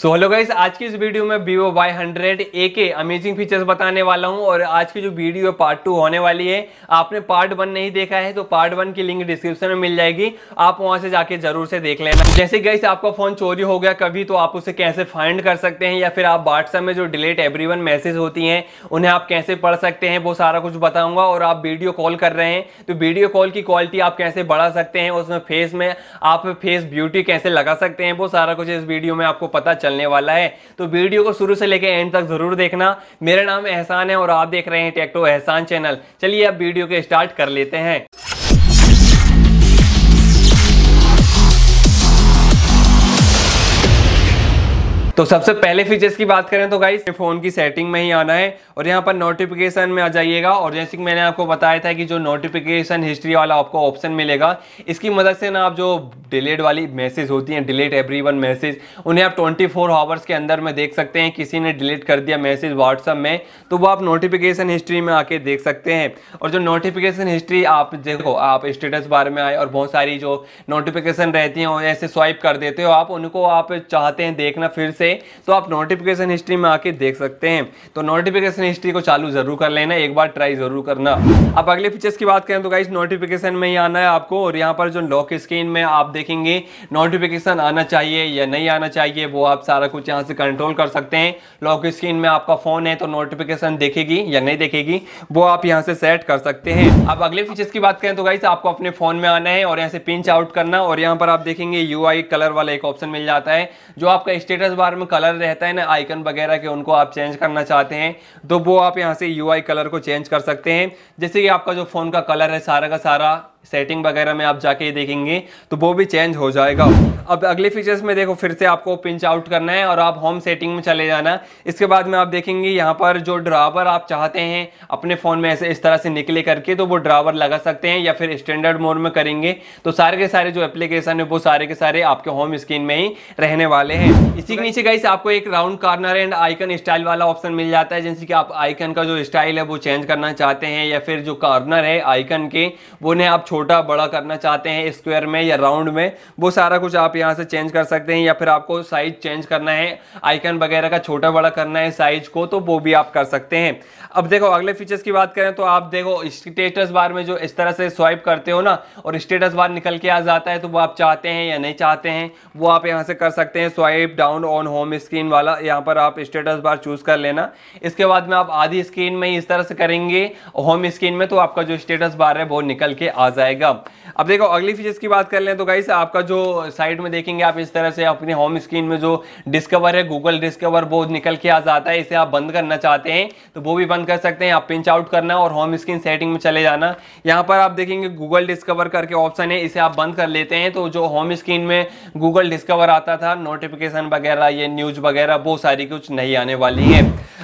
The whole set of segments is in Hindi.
सो हेलो गाइस आज की इस वीडियो में वीवो वाई हंड्रेड ए के अमेजिंग फीचर्स बताने वाला हूं और आज की जो वीडियो है पार्ट टू होने वाली है आपने पार्ट वन नहीं देखा है तो पार्ट वन की लिंक डिस्क्रिप्शन में मिल जाएगी आप वहां से जाके जरूर से देख लेना जैसे गाइस आपका फोन चोरी हो गया कभी तो आप उसे कैसे फाइंड कर सकते हैं या फिर आप व्हाट्सएप में जो डिलेट एवरी मैसेज होती हैं उन्हें आप कैसे पढ़ सकते हैं वो सारा कुछ बताऊंगा और आप वीडियो कॉल कर रहे हैं तो वीडियो कॉल की क्वालिटी आप कैसे बढ़ा सकते हैं उसमें फेस में आप फेस ब्यूटी कैसे लगा सकते हैं वो सारा कुछ इस वीडियो में आपको पता चल चलने वाला है तो वीडियो को शुरू से लेकर एंड तक जरूर देखना मेरा नाम एहसान है और आप देख रहे हैं टेक्टो एहसान चैनल चलिए अब वीडियो को स्टार्ट कर लेते हैं तो सबसे पहले फीचर्स की बात करें तो गाइस फोन की सेटिंग में ही आना है और यहाँ पर नोटिफिकेशन में आ जाइएगा और जैसे कि मैंने आपको बताया था कि जो नोटिफिकेशन हिस्ट्री वाला आपको ऑप्शन मिलेगा इसकी मदद से ना आप जो डिलेड वाली मैसेज होती हैं डिलेट एवरी वन मैसेज उन्हें आप ट्वेंटी फोर आवर्स के अंदर में देख सकते हैं किसी ने डिलीट कर दिया मैसेज व्हाट्सअप में तो वो आप नोटिफिकेशन हिस्ट्री में आके देख सकते हैं और जो नोटिफिकेशन हिस्ट्री आप देखो आप स्टेटस बार में आए और बहुत सारी जो नोटिफिकेशन रहती हैं ऐसे स्वाइप कर देते हो आप उनको आप चाहते हैं देखना फिर से में तो आप नोटिफिकेशन हिस्ट्री में आके देख सकते हैं तो नोटिफिकेशन हिस्ट्री को चालू जरूर कर लेना एक बार ट्राई जरूर करना अब अगले फीचर्स की बात करें तो गाइस नोटिफिकेशन में ही आना है आपको और यहाँ पर जो लॉक स्क्रीन में आप देखेंगे नोटिफिकेशन आना चाहिए या नहीं आना चाहिए वो आप सारा कुछ यहाँ से कंट्रोल कर सकते हैं लॉक स्क्रीन में आपका फोन है तो नोटिफिकेशन देखेगी या नहीं देखेगी वो आप यहाँ से सेट कर सकते हैं अब अगले फीचर्स की बात करें तो गाइस आपको अपने फोन में आना है और यहाँ से पिंच आउट करना और यहाँ पर आप देखेंगे यू कलर वाला एक ऑप्शन मिल जाता है जो आपका स्टेटस बार में कलर रहता है ना आइकन वगैरह के उनको आप चेंज करना चाहते हैं तो वो आप यहाँ से यू कलर को चेंज कर सकते हैं जैसे कि आपका जो फ़ोन का कलर है सारा का सारा सेटिंग वगैरह में आप जाके ही देखेंगे तो वो भी चेंज हो जाएगा अब अगले फीचर्स में देखो फिर से आपको पिंच आउट करना है और आप होम सेटिंग में चले जाना इसके बाद में आप देखेंगे यहाँ पर जो ड्रावर आप चाहते हैं अपने फ़ोन में ऐसे इस तरह से निकले करके तो वो ड्रावर लगा सकते हैं या फिर स्टैंडर्ड मोड में करेंगे तो सारे के सारे जो एप्लीकेशन है वो सारे के सारे आपके होम स्क्रीन में ही रहने वाले हैं इसी के नीचे गई आपको एक round corner and icon style वाला ऑप्शन मिल जाता है जैसे कि आप आइकन का जो स्टाइल है वो चेंज करना चाहते हैं या फिर जो कार्नर है आइकन के वो उन्हें आप छोटा बड़ा करना चाहते हैं स्क्वायर में या राउंड में वो सारा कुछ आप यहाँ से चेंज कर सकते हैं या फिर आपको साइज चेंज करना है आइकन वगैरह का छोटा बड़ा करना है साइज को तो वो भी आप कर सकते हैं अब देखो अगले फीचर्स की बात करें तो आप देखो स्टेटस बार में जो इस तरह से स्वाइप करते हो ना और स्टेटस बार निकल के आ जाता है तो वो आप चाहते हैं या नहीं चाहते हैं वो आप यहाँ से कर सकते हैं swipe down on home screen वाला यहाँ पर आप स्टेटस बार चूज़ कर लेना इसके बाद में आप आधी स्क्रीन में इस तरह से करेंगे होम स्क्रीन में तो आपका जो स्टेटस बार है वो निकल के आ जाए जाएगा अब देखो अगली फीचर्स की बात कर लें तो गाइस आपका जो साइड में देखेंगे आप इस तरह से अपने होम स्क्रीन में जो डिस्कवर है गूगल डिस्कवर वो निकल के आ जाता है इसे आप बंद करना चाहते हैं तो वो भी बंद कर सकते हैं आप पिंच आउट करना और होम स्क्रीन सेटिंग में चले जाना यहाँ पर आप देखेंगे गूगल डिस्कवर करके ऑप्शन है इसे आप बंद कर लेते हैं तो जो होम स्क्रीन में गूगल डिस्कवर आता था नोटिफिकेशन वगैरह ये न्यूज वगैरह वो सारी कुछ नहीं आने वाली है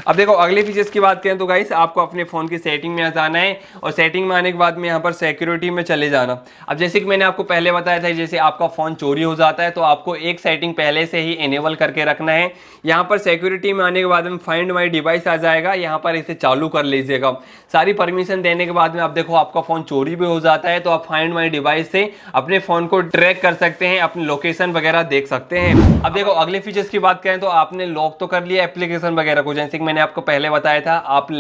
अब देखो अगले फीचर्स की बात करें तो गाइस आपको अपने फोन की सेटिंग में आ जाना है और सेटिंग में आने के बाद में यहाँ पर सिक्योरिटी में चले जाना अब जैसे कि मैंने आपको पहले बताया था जैसे आपका फ़ोन चोरी हो जाता है तो आपको एक सेटिंग पहले से ही इनेबल करके रखना है यहाँ पर सिक्योरिटी में आने के बाद में फाइंड माई डिवाइस आ जाएगा यहाँ पर इसे चालू कर लीजिएगा सारी परमिशन देने के बाद में आप देखो आपका फ़ोन चोरी भी हो जाता है तो आप फाइंड माई डिवाइस से अपने फ़ोन को ट्रैक कर सकते हैं अपनी लोकेशन वगैरह देख सकते हैं अब देखो अगले फीचर्स की बात करें तो आपने लॉक तो कर लिया एप्लीकेशन वगैरह को जैसे कि मैंने आपको पहले बताया था आप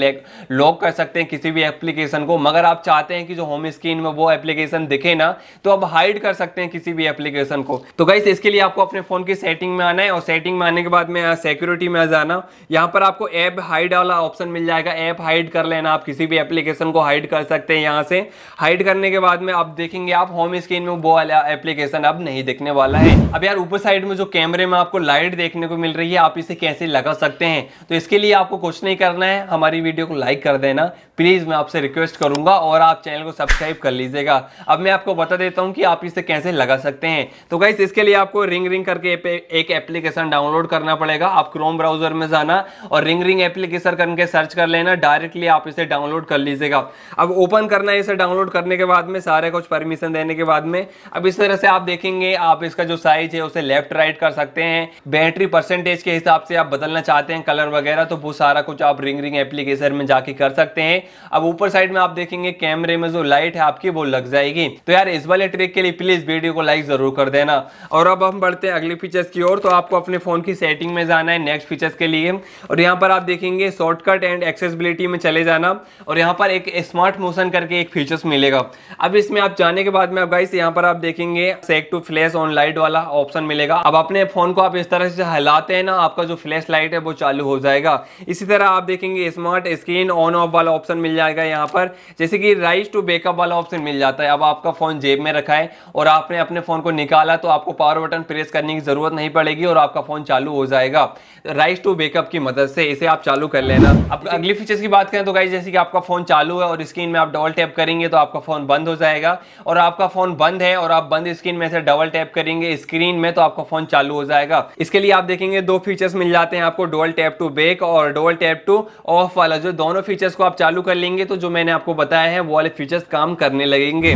लॉक कर सकते हैं किसी भी एप्लीकेशन को मगर आप चाहते हैं कि जो होम स्क्रीन में वो एप्लीकेशन दिखे ना तो आप हाइड कर सकते हैं किसी भी एप्लीकेशन को तो गाइस इसके लिए आपको अपने फोन की सेटिंग में आना है और सेटिंग में आने के बाद में सिक्योरिटी में जाना यहाँ पर आपको ऐप हाइड वाला ऑप्शन मिल जाएगा ऐप हाइड कर लेना आप किसी भी एप्लीकेशन को हाइड कर सकते हैं यहाँ से हाइड करने के बाद में आप देखेंगे आप होम स्क्रीन में वो वाला एप्लीकेशन अब नहीं दिखने वाला है अब यार ऊपर साइड में जो कैमरे में आपको लाइट देखने को मिल रही है आप इसे कैसे लगा सकते हैं तो इसके लिए आपको कुछ नहीं करना है हमारी वीडियो को लाइक कर देना प्लीज़ मैं आपसे रिक्वेस्ट करूंगा और आप चैनल को सब्सक्राइब कर लीजिएगा जाएगा अब मैं आपको बता देता हूँ कि आप इसे कैसे लगा सकते हैं तो गाइस इसके लिए आपको रिंग रिंग करके एक एप्लीकेशन डाउनलोड करना पड़ेगा आप क्रोम ब्राउजर में जाना और रिंग रिंग एप्लीकेशन करके सर्च कर लेना डायरेक्टली आप इसे डाउनलोड कर लीजिएगा अब ओपन करना है इसे डाउनलोड करने के बाद में सारे कुछ परमिशन देने के बाद में अब इस तरह से आप देखेंगे आप इसका जो साइज है उसे लेफ्ट राइट कर सकते हैं बैटरी परसेंटेज के हिसाब से आप बदलना चाहते हैं कलर वगैरह तो वो सारा कुछ आप रिंग रिंग एप्लीकेशन में जाके कर सकते हैं अब ऊपर साइड में आप देखेंगे कैमरे में जो लाइट है आपकी वो लग जाएगी तो यार इस वाले ट्रिक के लिए प्लीज वीडियो को लाइक जरूर कर देना और अब हम बढ़ते हैं अगले फीचर्स की ओर तो आपको अपने फोन की सेटिंग में जाना है नेक्स्ट फीचर्स के लिए और यहाँ पर आप देखेंगे शॉर्टकट एंड एक्सेसिबिलिटी में चले जाना और यहाँ पर एक स्मार्ट मोशन करके एक फीचर्स मिलेगा अब इसमें आप जाने के बाद में अब गाइस यहाँ पर आप देखेंगे shake to flash on light वाला ऑप्शन मिलेगा अब अपने फोन को आप इस तरह से हिलाते हैं ना आपका जो फ्लैश लाइट है वो चालू हो जाएगा इसी तरह आप देखेंगे स्मार्ट स्क्रीन ऑन ऑफ वाला ऑप्शन मिल जाएगा यहाँ पर जैसे कि राइस टू बेकअप वाला ऑप्शन मिल जाएगा जाता है अब आपका फ़ोन जेब में रखा है और आपने अपने फ़ोन को निकाला तो आपको पावर बटन प्रेस करने की ज़रूरत नहीं पड़ेगी और आपका फ़ोन चालू हो जाएगा राइस टू बेकअप की मदद से इसे आप चालू कर लेना अब अगली फीचर्स की बात करें तो गाइज जैसे कि आपका फ़ोन चालू है और स्क्रीन में आप डबल टैप करेंगे तो आपका फ़ोन बंद हो जाएगा और आपका फ़ोन बंद है और आप बंद स्क्रीन में से डबल टैप करेंगे स्क्रीन में तो आपका फ़ोन चालू हो जाएगा इसके लिए आप देखेंगे दो फीचर्स मिल जाते हैं आपको डबल टैप टू बेक और डोल टैप टू ऑफ वाला जो दोनों फीचर्स को आप चालू कर लेंगे तो जो मैंने आपको बताया है वो वाले फीचर्स काम करने लगे देंगे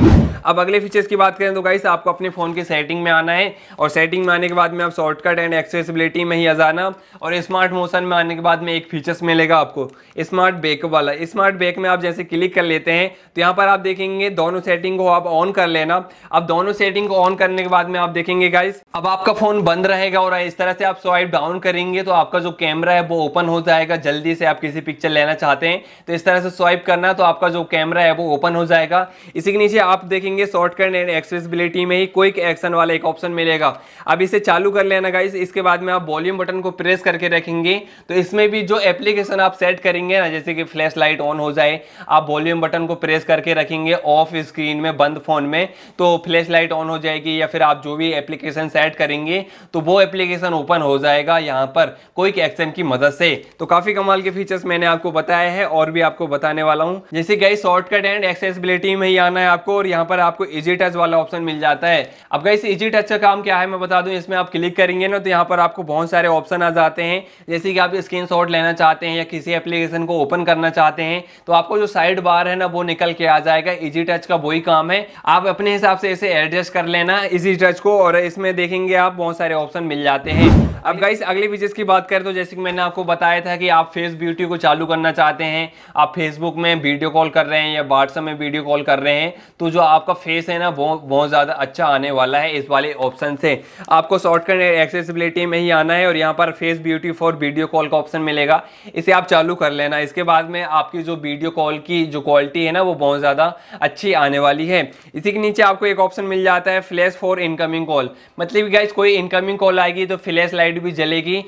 अब अगले फीचर्स की बात करें तो गाइस आपको अपने फ़ोन की सेटिंग में आना है और सेटिंग में आने के बाद में आप शॉर्टकट एंड एक्सेसिबिलिटी में ही आ जाना और स्मार्ट मोशन में आने के बाद में एक फीचर्स मिलेगा आपको स्मार्ट बेक वाला स्मार्ट बेक में आप जैसे क्लिक कर लेते हैं तो यहाँ पर आप देखेंगे दोनों सेटिंग को आप ऑन कर लेना अब दोनों सेटिंग को ऑन करने के बाद में आप देखेंगे गाइस अब आपका फ़ोन बंद रहेगा और इस तरह से आप स्वाइप डाउन करेंगे तो आपका जो कैमरा है वो ओपन हो जाएगा जल्दी से आप किसी पिक्चर लेना चाहते हैं तो इस तरह से स्वाइप करना तो आपका जो कैमरा है वो ओपन हो जाएगा इसी नीचे आप देखेंगे शॉर्टकट एंड एक्सेसिबिलिटी में ही क्विक एक्शन वाला एक ऑप्शन मिलेगा अब इसे चालू कर लेना गाइस इसके बाद में आप वॉल्यूम बटन को प्रेस करके रखेंगे तो इसमें भी जो एप्लीकेशन आप सेट करेंगे ना जैसे कि फ्लैश लाइट ऑन हो जाए आप वॉल्यूम बटन को प्रेस करके रखेंगे ऑफ स्क्रीन में बंद फोन में तो फ्लैश लाइट ऑन हो जाएगी या फिर आप जो भी एप्लीकेशन सेट करेंगे तो वो एप्लीकेशन ओपन हो जाएगा यहाँ पर क्विक एक्शन की मदद से तो काफ़ी कमाल के फीचर्स मैंने आपको बताया है और भी आपको बताने वाला हूँ जैसे गई शॉर्टकट एंड एक्सेसिबिलिटी में ही आना है आपको और यहाँ पर आपको इजी टच वाला ऑप्शन मिल जाता है अब गाइस इजी टच का काम क्या है मैं बता दूं इसमें आप क्लिक करेंगे ना तो यहाँ पर आपको बहुत सारे ऑप्शन आ जाते हैं जैसे कि आप स्क्रीन लेना चाहते हैं या किसी एप्लीकेशन को ओपन करना चाहते हैं तो आपको जो साइड बार है ना वो निकल के आ जाएगा इजी टच का वही काम है आप अपने हिसाब से इसे एडजस्ट कर लेना इजी टच को और इसमें देखेंगे आप बहुत सारे ऑप्शन मिल जाते हैं अब गाइस अगले फीचर्स की बात करें तो जैसे कि मैंने आपको बताया था कि आप फेस ब्यूटी को चालू करना चाहते हैं आप फेसबुक में वीडियो कॉल कर रहे हैं या व्हाट्सअप में वीडियो कॉल कर रहे हैं तो जो आपका फेस है ना वो बहुत ज़्यादा अच्छा आने वाला है इस वाले ऑप्शन से आपको शॉर्टकट एक्सेसिबिलिटी में ही आना है और यहाँ पर face beauty for video call का ऑप्शन मिलेगा इसे आप चालू कर लेना इसके बाद में आपकी जो वीडियो कॉल की जो क्वालिटी है ना वो बहुत ज़्यादा अच्छी आने वाली है इसी के नीचे आपको एक ऑप्शन मिल जाता है फ्लैश फॉर इनकमिंग कॉल मतलब क्या कोई इनकमिंग कॉल आएगी तो फ्लैश लाइट भी जलेगी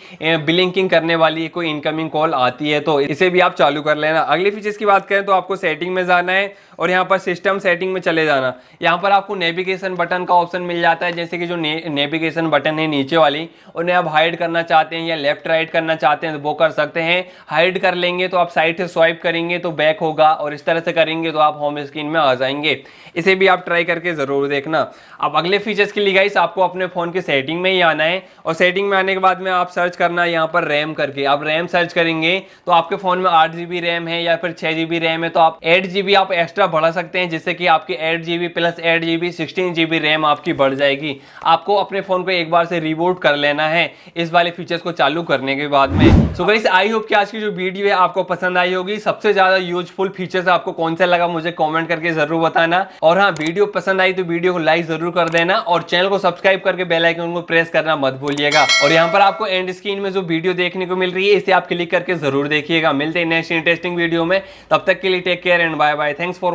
ब्लिंकिंग करने वाली कोई इनकमिंग कॉल आती है तो इसे भी आप चालू कर लेना अगले फीचर्स की बात करें तो आपको सेटिंग में जाना है और यहाँ पर सिस्टम सेटिंग में चले जाना यहाँ पर आपको नेविगेशन बटन का ऑप्शन मिल जाता है जैसे कि जो नेविगेशन बटन है नीचे वाली उन्हें आप हाइड करना चाहते हैं या लेफ्ट राइट करना चाहते हैं तो वो कर सकते हैं हाइड कर लेंगे तो आप साइड से स्वाइप करेंगे तो बैक होगा और इस तरह से करेंगे तो आप होम स्क्रीन में आ जाएंगे इसे भी आप ट्राई करके ज़रूर देखना अब अगले फीचर्स के लिए गाइस आपको अपने फ़ोन की सेटिंग में ही आना है और सेटिंग में आने के बाद में आप सर्च करना यहाँ पर रैम करके आप रैम सर्च करेंगे तो आपके फ़ोन में आठ जीबी रैम है या फिर छह जीबी रैम है तो आप एट जीबी आप एक्स्ट्रा बढ़ा सकते हैं जिससे कि आपकी eight G B plus eight G B sixteen G B RAM आपकी बढ़ जाएगी आपको अपने फ़ोन को एक बार से रिबूट कर लेना है इस वाले फीचर्स को चालू करने के बाद में सो गई आई होप कि आज की जो वीडियो है आपको पसंद आई होगी सबसे ज़्यादा यूजफुल फीचर्स आपको कौन सा लगा मुझे कॉमेंट करके ज़रूर बताना और हाँ वीडियो पसंद आई तो वीडियो को लाइक ज़रूर कर देना और चैनल को सब्सक्राइब करके बेलाइकन को प्रेस करना मत भूलिएगा और यहाँ पर आपको एंड स्क्रीन में जो वीडियो देखने को मिल रही है इसे आप क्लिक करके जरूर देखिएगा मिलते हैं नेक्स्ट इंटरेस्टिंग वीडियो में तब तक के लिए take care and bye bye thanks for